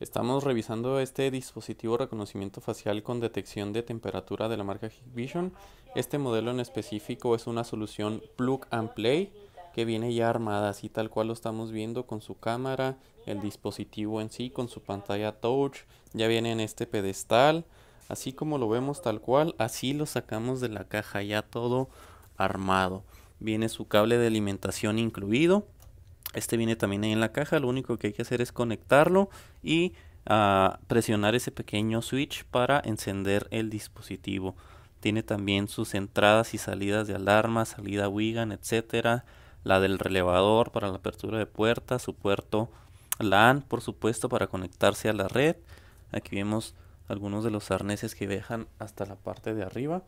Estamos revisando este dispositivo reconocimiento facial con detección de temperatura de la marca Hikvision. Este modelo en específico es una solución plug and play que viene ya armada, así tal cual lo estamos viendo con su cámara, el dispositivo en sí, con su pantalla touch, ya viene en este pedestal, así como lo vemos tal cual, así lo sacamos de la caja ya todo armado. Viene su cable de alimentación incluido. Este viene también ahí en la caja, lo único que hay que hacer es conectarlo y ah, presionar ese pequeño switch para encender el dispositivo. Tiene también sus entradas y salidas de alarma, salida Wigan, etcétera, la del relevador para la apertura de puertas, su puerto LAN, por supuesto, para conectarse a la red. Aquí vemos algunos de los arneses que dejan hasta la parte de arriba.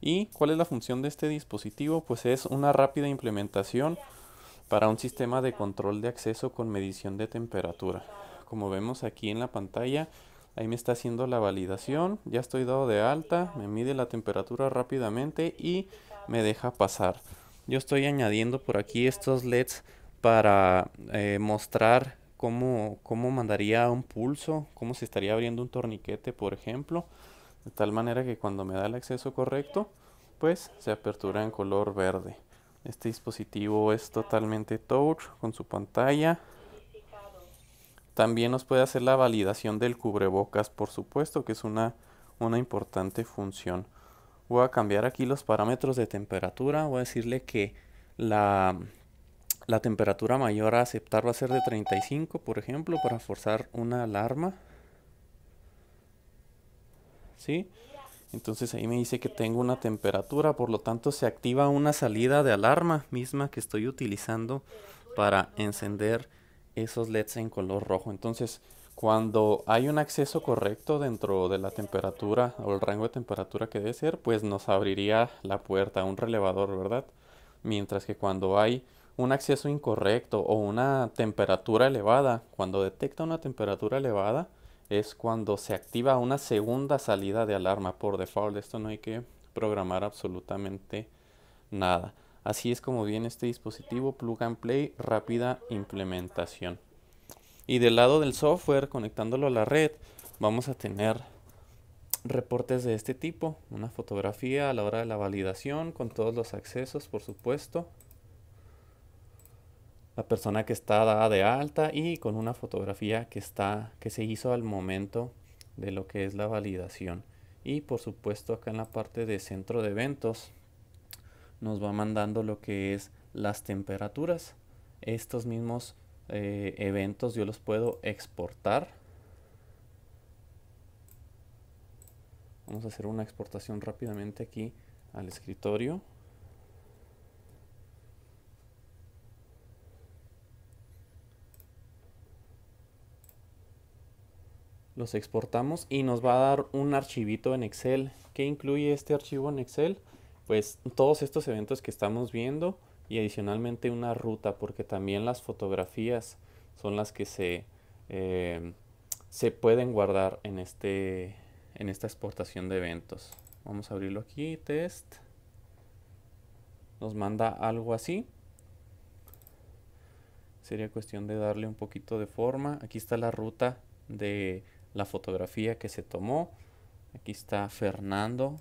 ¿Y cuál es la función de este dispositivo? Pues es una rápida implementación para un sistema de control de acceso con medición de temperatura. Como vemos aquí en la pantalla, ahí me está haciendo la validación, ya estoy dado de alta, me mide la temperatura rápidamente y me deja pasar. Yo estoy añadiendo por aquí estos LEDs para eh, mostrar cómo, cómo mandaría un pulso, cómo se estaría abriendo un torniquete, por ejemplo, de tal manera que cuando me da el acceso correcto, pues se apertura en color verde. Este dispositivo es totalmente touch con su pantalla. También nos puede hacer la validación del cubrebocas, por supuesto, que es una, una importante función. Voy a cambiar aquí los parámetros de temperatura. Voy a decirle que la, la temperatura mayor a aceptar va a ser de 35, por ejemplo, para forzar una alarma. ¿Sí? Entonces ahí me dice que tengo una temperatura, por lo tanto se activa una salida de alarma misma que estoy utilizando para encender esos LEDs en color rojo. Entonces cuando hay un acceso correcto dentro de la temperatura o el rango de temperatura que debe ser, pues nos abriría la puerta, un relevador, ¿verdad? Mientras que cuando hay un acceso incorrecto o una temperatura elevada, cuando detecta una temperatura elevada, es cuando se activa una segunda salida de alarma por default. Esto no hay que programar absolutamente nada. Así es como viene este dispositivo plug and play, rápida implementación. Y del lado del software, conectándolo a la red, vamos a tener reportes de este tipo, una fotografía a la hora de la validación con todos los accesos, por supuesto, la persona que está dada de alta y con una fotografía que está que se hizo al momento de lo que es la validación y por supuesto acá en la parte de centro de eventos nos va mandando lo que es las temperaturas estos mismos eh, eventos yo los puedo exportar vamos a hacer una exportación rápidamente aquí al escritorio los exportamos y nos va a dar un archivito en Excel. ¿Qué incluye este archivo en Excel? Pues todos estos eventos que estamos viendo y adicionalmente una ruta porque también las fotografías son las que se, eh, se pueden guardar en, este, en esta exportación de eventos. Vamos a abrirlo aquí, test. Nos manda algo así. Sería cuestión de darle un poquito de forma. Aquí está la ruta de la fotografía que se tomó. Aquí está Fernando,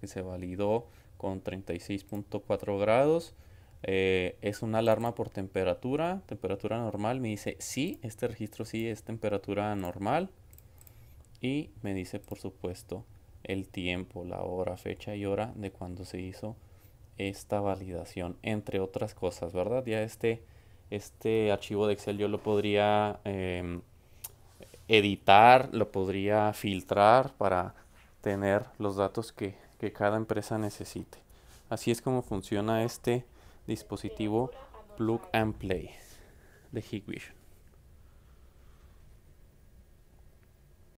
que se validó con 36.4 grados. Eh, es una alarma por temperatura, temperatura normal. Me dice, sí, este registro sí es temperatura normal. Y me dice, por supuesto, el tiempo, la hora, fecha y hora de cuando se hizo esta validación, entre otras cosas, ¿verdad? Ya este, este archivo de Excel yo lo podría em, editar, lo podría filtrar para tener los datos que, que cada empresa necesite. Así es como funciona este dispositivo Plug and Play de Hikvision.